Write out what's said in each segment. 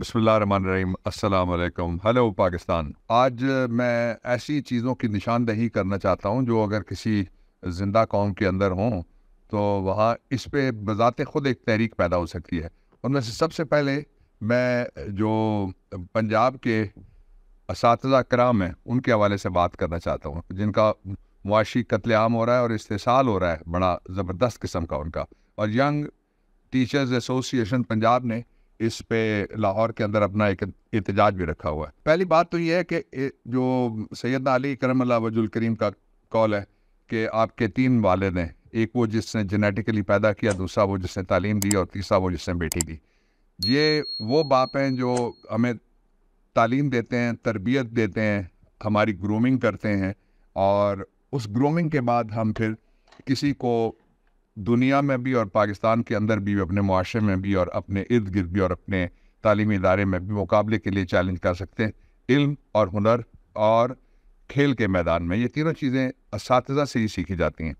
अस्सलाम वालेकुम हेलो पाकिस्तान आज मैं ऐसी चीज़ों की निशानदही करना चाहता हूँ जो अगर किसी ज़िंदा कौम के अंदर हों तो वहाँ इस पर बज़ात ख़ुद एक तहरीक पैदा हो सकती है उनमें से सबसे पहले मैं जो पंजाब के इस कराम हैं उनके हवाले से बात करना चाहता हूँ जिनका मुआशी कत्लेआम हो रहा है और इस्तेसाल हो रहा है बड़ा ज़बरदस्त किस्म का उनका और यंग टीचर्स एसोसिएशन पंजाब ने इस पे लाहौर के अंदर अपना एक एहतजाज भी रखा हुआ है पहली बात तो ये है कि जो सैदना अली करम वजुल करीम का कॉल है कि आपके तीन वाले हैं एक वो जिसने जेनेटिकली पैदा किया दूसरा वो जिसने तालीम दी और तीसरा वो जिसने बेटी दी ये वो बाप हैं जो हमें तालीम देते हैं तरबियत देते हैं हमारी ग्रूमिंग करते हैं और उस ग्रूमिंग के बाद हम फिर किसी को दुनिया में भी और पाकिस्तान के अंदर भी अपने मुआरे में भी और अपने इर्द गिर्द भी और अपने तालीमी इदारे में भी मुकाबले के लिए चैलेंज कर सकते हैं इल्म और हुनर और खेल के मैदान में ये तीनों चीज़ें इस से ही सीखी जाती हैं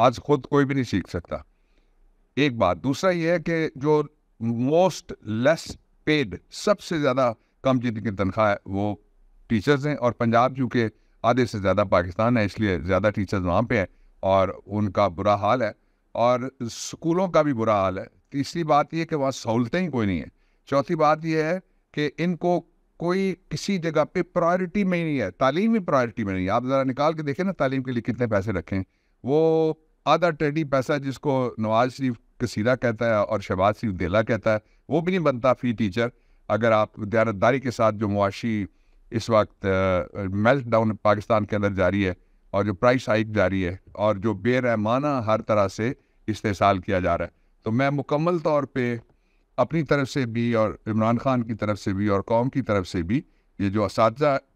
आज खुद कोई भी नहीं सीख सकता एक बात दूसरा ये है कि जो मोस्ट लेस पेड सबसे ज़्यादा कम जिनकी तनख्वाह है वो टीचर्स हैं और पंजाब चूँकि आधे से ज़्यादा पाकिस्तान है इसलिए ज़्यादा टीचर्स वहाँ पे हैं और उनका बुरा हाल है और स्कूलों का भी बुरा हाल है तीसरी बात यह कि वहाँ सहूलतें ही कोई नहीं है चौथी बात यह है कि इनको कोई किसी जगह पे प्रायोरिटी में ही नहीं है तालीम भी प्रायोरिटी में नहीं है आप ज़रा निकाल के देखें ना तालीम के लिए कितने पैसे रखें वो आधा टेडी पैसा जिसको नवाज शरीफ कसीरा कहता है और शहबाज शरीफ देला कहता है वो भी नहीं बनता फी टीचर अगर आप दयानतदारी के साथ जो मुआशी इस वक्त मेल्ट डाउन पाकिस्तान के अंदर जारी है और जो प्राइस हाइक जारी है और जो बेरहमाना हर तरह से इस्तेसाल किया जा रहा है तो मैं मुकम्मल तौर पर अपनी तरफ से भी और इमरान खान की तरफ से भी और कौम की तरफ से भी ये जो इस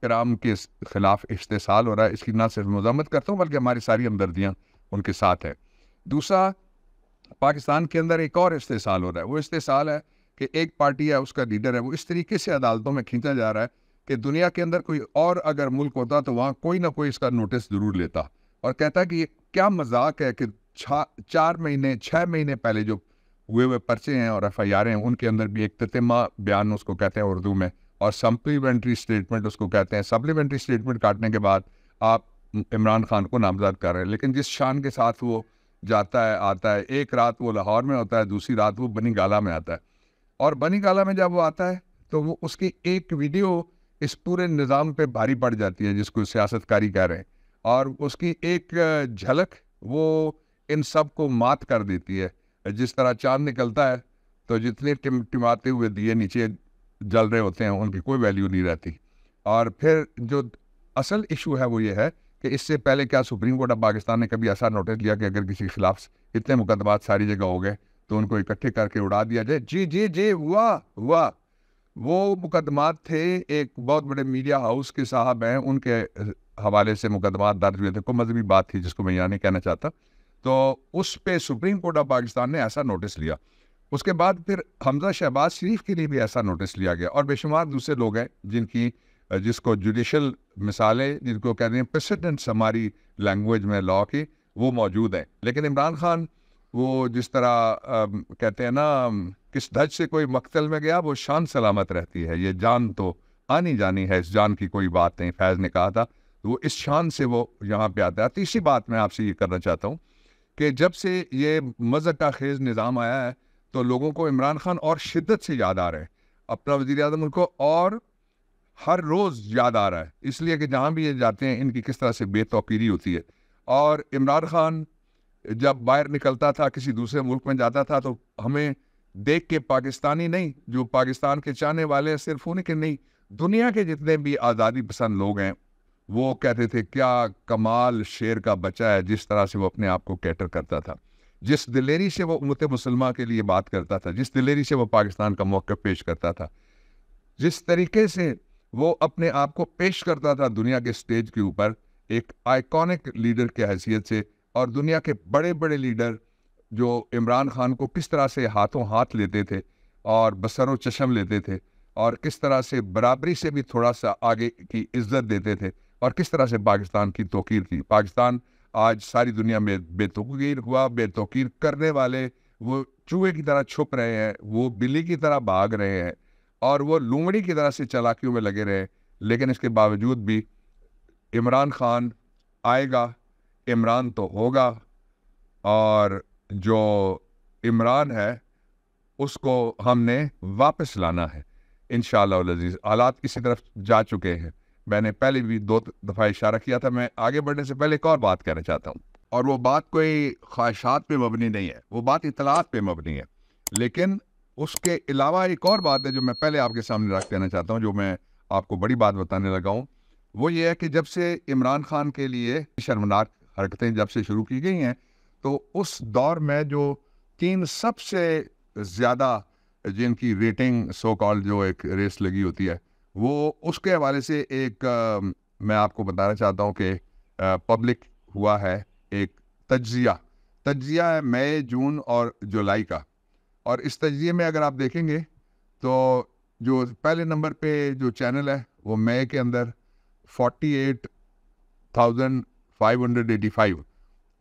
कराम के ख़िलाफ़ इस्तेसाल हो रहा है इसकी ना सिर्फ मजम्मत करता हूँ बल्कि हमारी सारी हमदर्दियाँ उनके साथ हैं दूसरा पाकिस्तान के अंदर एक और इस्तेसाल हो रहा है वो इस्तेसाल है कि एक पार्टी है उसका लीडर है वो इस तरीके से अदालतों में खींचा जा रहा है कि दुनिया के अंदर कोई और अगर मुल्क होता तो वहाँ कोई ना कोई इसका नोटिस ज़रूर लेता और कहता कि ये क्या मजाक है कि चार महीने छः महीने पहले जो हुए हुए पर्चे हैं और एफ आई हैं उनके अंदर भी एक ततमा बयान उसको कहते हैं उर्दू में और सप्लीमेंट्री स्टेटमेंट उसको कहते हैं सप्लीमेंट्री स्टेटमेंट काटने के बाद आप इमरान खान को नामजद कर रहे हैं लेकिन जिस शान के साथ वो जाता है आता है एक रात वो लाहौर में होता है दूसरी रात वो बनी गाला में आता है और बनी गाला में जब वो आता है तो वो उसकी एक वीडियो इस पूरे निज़ाम पे भारी पड़ जाती है जिसको सियासतकारी कह रहे हैं और उसकी एक झलक वो इन सब को मात कर देती है जिस तरह चांद निकलता है तो जितने टिम टिमाते हुए दिए नीचे जल रहे होते हैं उनकी कोई वैल्यू नहीं रहती और फिर जो असल इशू है वो ये है कि इससे पहले क्या सुप्रीम कोर्ट ऑफ पाकिस्तान ने कभी ऐसा नोटिस लिया कि अगर किसी के खिलाफ इतने मुकदमात सारी जगह हो गए तो उनको इकट्ठे करके उड़ा दिया जाए जी जी जी वाह वाह वो मुकदमात थे एक बहुत बड़े मीडिया हाउस के साहब हैं उनके हवाले से मुकदमा दर्ज हुए थे कोई मजहबी बात थी जिसको मैं यहाँ नहीं कहना चाहता तो उस पे सुप्रीम कोर्ट ऑफ पाकिस्तान ने ऐसा नोटिस लिया उसके बाद फिर हमजा शहबाज शरीफ के लिए भी ऐसा नोटिस लिया गया और बेशुमार दूसरे लोग हैं जिनकी जिसको जुडिशल मिसालें जिनको कह रहे हैं प्रेसिडेंट्स हमारी लैंग्वेज में लॉ की वो मौजूद हैं लेकिन इमरान खान वो जिस तरह आ, कहते हैं ना किस धज से कोई मकतल में गया वो शान सलामत रहती है ये जान तो आनी जानी है इस जान की कोई बात नहीं फैज़ ने कहा था तो वो इस शान से वो यहाँ पे आता है तीसरी बात मैं आपसे ये करना चाहता हूँ कि जब से ये मजहट का खेज निज़ाम आया है तो लोगों को इमरान खान और शिद्दत से याद आ रहे हैं अपना वजी अजम उनको और हर रोज़ याद आ रहा है इसलिए कि जहाँ भी ये जाते हैं इनकी किस तरह से बेतौकीरी होती है और इमरान खान जब बाहर निकलता था किसी दूसरे मुल्क में जाता था तो हमें देख के पाकिस्तानी नहीं जो पाकिस्तान के चाहने वाले हैं सिर्फ उन्हीं के नहीं दुनिया के जितने भी आज़ादी पसंद लोग हैं वो कहते थे क्या कमाल शेर का बचा है जिस तरह से वो अपने आप को कैटर करता था जिस दिलेरी से वो उमत मुसलमा के लिए बात करता था जिस दिलेरी से वो पाकिस्तान का मौक़ पेश करता था जिस तरीके से वो अपने आप को पेश करता था दुनिया के स्टेज के ऊपर एक आइकॉनिक लीडर के हैसियत से और दुनिया के बड़े बड़े लीडर जो इमरान खान को किस तरह से हाथों हाथ लेते थे और बसरों चशम लेते थे और किस तरह से बराबरी से भी थोड़ा सा आगे की इज्जत देते थे और किस तरह से पाकिस्तान की तोकीर की पाकिस्तान आज सारी दुनिया में बेतोकीर हुआ बेतोकीर करने वाले वो चूहे की तरह छुप रहे हैं वो बिल्ली की तरह भाग रहे हैं और वो लूमड़ी की तरह से चलाकियों में लगे रहे लेकिन इसके बावजूद भी इमरान खान आएगा इमरान तो होगा और जो इमरान है उसको हमने वापस लाना है इन शजीज़ आलात इसी तरफ जा चुके हैं मैंने पहले भी दो दफ़ा इशारा किया था मैं आगे बढ़ने से पहले एक और बात कहना चाहता हूँ और वो बात कोई ख्वाहिशात पे मबनी नहीं है वो बात इतलात पे मबनी है लेकिन उसके अलावा एक और बात है जो मैं पहले आपके सामने रख देना चाहता हूँ जो मैं आपको बड़ी बात बताने लगा हूँ वो ये है कि जब से इमरान खान के लिए शर्मनाक हरकतें जब से शुरू की गई हैं तो उस दौर में जो तीन सबसे ज़्यादा जिनकी रेटिंग सो कॉल जो एक रेस लगी होती है वो उसके हवाले से एक आ, मैं आपको बताना चाहता हूँ कि पब्लिक हुआ है एक तजिया तजिया है मई जून और जुलाई का और इस तजिए में अगर आप देखेंगे तो जो पहले नंबर पे जो चैनल है वो मई के अंदर forty eight thousand five hundred eighty five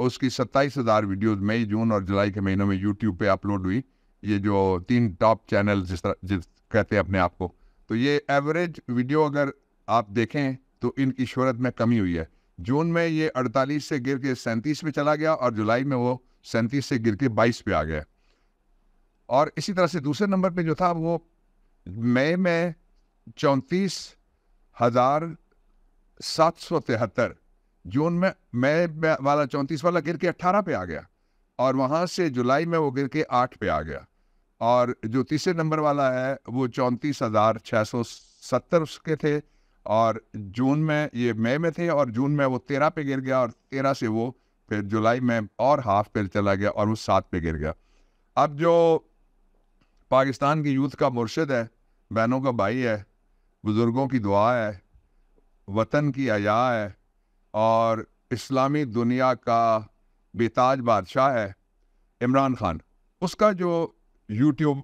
उसकी सत्ताईस हज़ार वीडियोज़ मई जून और जुलाई के महीनों में यूट्यूब पे अपलोड हुई ये जो तीन टॉप चैनल जिस तरह जिस कहते हैं अपने आप को तो ये एवरेज वीडियो अगर आप देखें तो इनकी शहरत में कमी हुई है जून में ये अड़तालीस से गिर के सैंतीस पे चला गया और जुलाई में वो सैंतीस से गिर के बाईस पे आ गया और इसी तरह से दूसरे नंबर पे जो था वो मई में चौंतीस हज़ार सात सौ तिहत्तर जून में मई वाला चौंतीस वाला गिर के अट्ठारह पे आ गया और वहाँ से जुलाई में वो गिर के आठ पे आ गया और जो तीसरे नंबर वाला है वो चौंतीस हज़ार छः सौ सत्तर उसके थे और जून में ये मई में थे और जून में वो तेरह पे गिर गया और तेरह से वो फिर जुलाई में और हाफ पे चला गया और वो सात पे गिर गया अब जो पाकिस्तान की यूथ का मुर्शद है बहनों का भाई है बुज़ुर्गों की दुआ है वतन की अया है और इस्लामी दुनिया का बेताज बादशाह है इमरान खान उसका जो यूट्यूब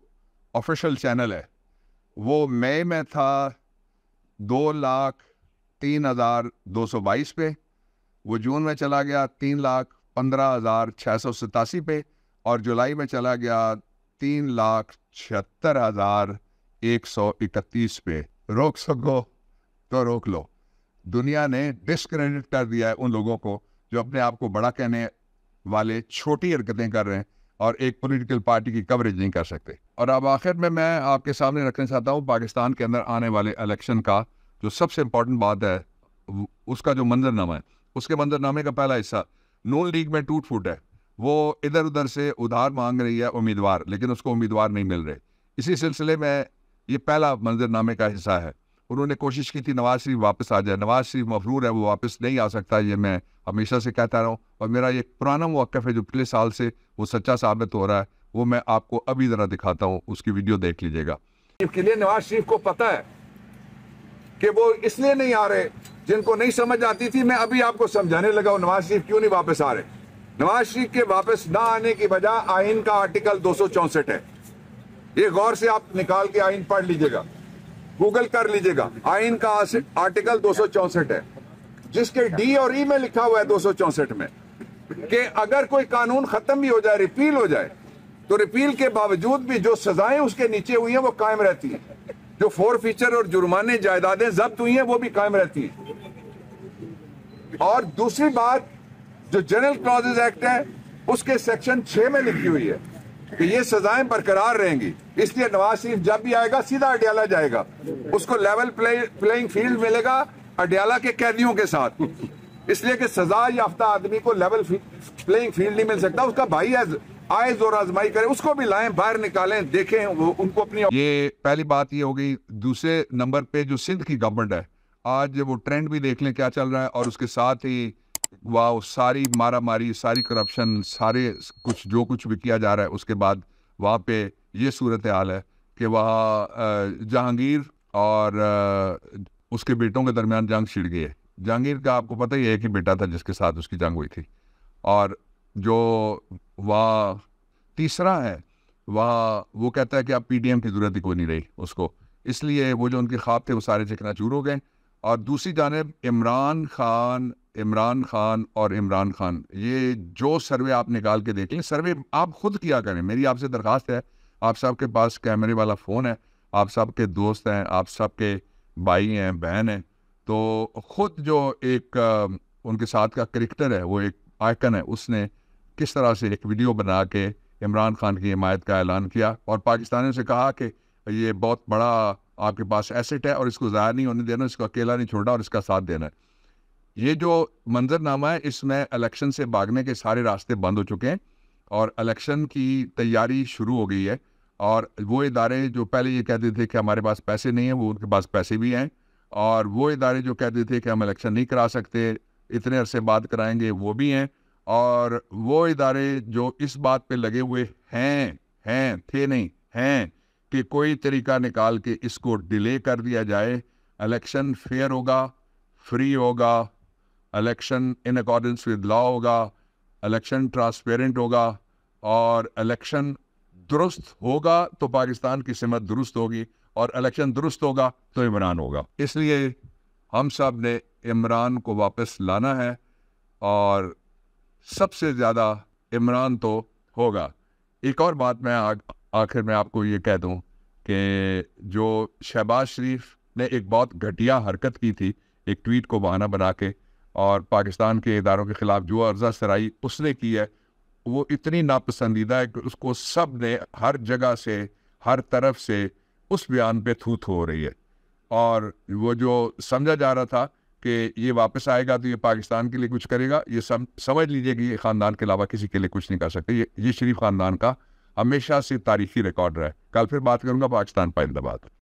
ऑफिशियल चैनल है वो मई में था दो लाख तीन हज़ार दो सौ बाईस पे वो जून में चला गया तीन लाख पंद्रह हज़ार छः सौ सतासी पे और जुलाई में चला गया तीन लाख छिहत्तर हज़ार एक सौ इकतीस पे रोक सको तो रोक लो दुनिया ने डिसक्रेडिट कर दिया है उन लोगों को जो अपने आप को बड़ा कहने वाले छोटी हरकतें कर रहे हैं और एक पॉलिटिकल पार्टी की कवरेज नहीं कर सकते और अब आखिर में मैं आपके सामने रखना चाहता हूँ पाकिस्तान के अंदर आने वाले इलेक्शन का जो सबसे इम्पोर्टेंट बात है उसका जो मंजरनामा है उसके मंजरनामे का पहला हिस्सा नून लीग में टूट फूट है वो इधर उधर से उधार मांग रही है उम्मीदवार लेकिन उसको उम्मीदवार नहीं मिल रहे इसी सिलसिले में ये पहला मंजरनामे का हिस्सा है उन्होंने कोशिश की थी नवाज शरीफ वापस आ जाए नवाज शरीफ मफरूर है वो वापस नहीं आ सकता ये मैं हमेशा से कहता रहा हूँ और मेरा ये पुराना मौक़ है जो पिछले साल से वो सच्चा साबित हो रहा है वो मैं आपको अभी ज़रा दिखाता हूँ उसकी वीडियो देख लीजिएगा के लिए नवाज शरीफ को पता है कि वो इसलिए नहीं आ रहे जिनको नहीं समझ आती थी मैं अभी आपको समझाने लगा हूँ नवाज शरीफ क्यों नहीं वापस आ रहे नवाज शरीफ के वापस ना आने की बजाय आइन का आर्टिकल दो है ये गौर से आप निकाल के आइन पढ़ लीजिएगा गूगल कर लीजिएगा आइन का आर्टिकल दो है जिसके डी और ई में लिखा हुआ है दो में कि अगर कोई कानून खत्म भी हो जाए रिपील हो जाए तो रिपील के बावजूद भी जो सजाएं उसके नीचे हुई हैं वो कायम रहती हैं जो फोर फीचर और जुर्माने जायदादें जब्त हुई हैं वो भी कायम रहती हैं और दूसरी बात जो जनरल क्लॉजेज एक्ट है उसके सेक्शन छह में लिखी हुई है कि ये सजाएं बरकरार रहेंगी इसलिए नवाज शरीफ जब भी आएगा सीधा अडयाला जाएगा उसको लेवल प्ले, प्लेइंग फील्ड मिलेगा अडयाला के कैदियों के साथ इसलिए कि सजा याफ्ता आदमी को लेवल प्लेइंग फील्ड नहीं मिल सकता उसका भाई आज आए जोर आजमाई करें उसको भी लाएं बाहर निकालें देखें वो उनको अपनी ये पहली बात ये हो गई दूसरे नंबर पे जो सिंध की गवर्नमेंट है आज वो ट्रेंड भी देख लें क्या चल रहा है और उसके साथ ही वाह सारी मारा मारी सारी करप्शन सारे कुछ जो कुछ भी किया जा रहा है उसके बाद वहाँ पे ये सूरत हाल है कि वहाँ जहांगीर और उसके बेटों के दरमियान जंग छिड़ गई है जहांगीर का आपको पता ही है कि बेटा था जिसके साथ उसकी जंग हुई थी और जो वह तीसरा है वह वो कहता है कि आप पीडीएम की ज़रूरत ही कोई नहीं रही उसको इसलिए वो जो उनके ख्वाब थे वो सारे चिकना चूर हो गए और दूसरी जानब इमरान खान इमरान खान और इमरान खान ये जो सर्वे आप निकाल के देख लें सर्वे आप खुद किया करें मेरी आपसे दरख्वास्त है आप सब के पास कैमरे वाला फ़ोन है आप सब के दोस्त हैं आप सब के भाई हैं बहन हैं तो खुद जो एक उनके साथ का करेक्टर है वो एक आइकन है उसने किस तरह से एक वीडियो बना के इमरान खान की हमायत का ऐलान किया और पाकिस्तानियों से कहा कि ये बहुत बड़ा आपके पास एसेट है और इसको ज़ाया नहीं होने देना इसको अकेला नहीं छोड़ना और इसका साथ देना है ये जो मंजरनामा है इसमें इलेक्शन से भागने के सारे रास्ते बंद हो चुके हैं और इलेक्शन की तैयारी शुरू हो गई है और वो इदारे जो पहले ये कहते थे कि हमारे पास पैसे नहीं हैं वो उनके पास पैसे भी हैं और वो इदारे जो कहते थे कि हम इलेक्शन नहीं करा सकते इतने अरसे बात कराएंगे वो भी हैं और वो इदारे जो इस बात पे लगे हुए हैं हैं थे नहीं हैं कि कोई तरीका निकाल के इसको डिले कर दिया जाए इलेक्शन फेयर होगा फ्री होगा election in accordance with law होगा इलेक्शन ट्रांसपेरेंट होगा और इलेक्शन दुरुस्त होगा तो पाकिस्तान की सिमत दुरुस्त होगी और इलेक्शन दुरुस्त होगा तो इमरान होगा इसलिए हम सब ने इमरान को वापस लाना है और सबसे ज़्यादा इमरान तो होगा एक और बात मैं आखिर में आपको ये कह दूँ कि जो शहबाज शरीफ ने एक बहुत घटिया हरकत की थी एक ट्वीट को बहाना बना के और पाकिस्तान के इदारों के ख़िलाफ़ जो अर्जा सराई उसने की है वो इतनी नापसंदीदा है कि उसको सब ने हर जगह से हर तरफ से उस बयान पे थूत हो रही है और वो जो समझा जा रहा था कि ये वापस आएगा तो ये पाकिस्तान के लिए कुछ करेगा ये सम, समझ लीजिए कि ये ख़ानदान के अलावा किसी के लिए कुछ नहीं कर सकते ये ये शरीफ ख़ानदान का हमेशा से तारीखी रिकॉर्ड रहा है कल फिर बात करूँगा पाकिस्तान पाइंदाबाद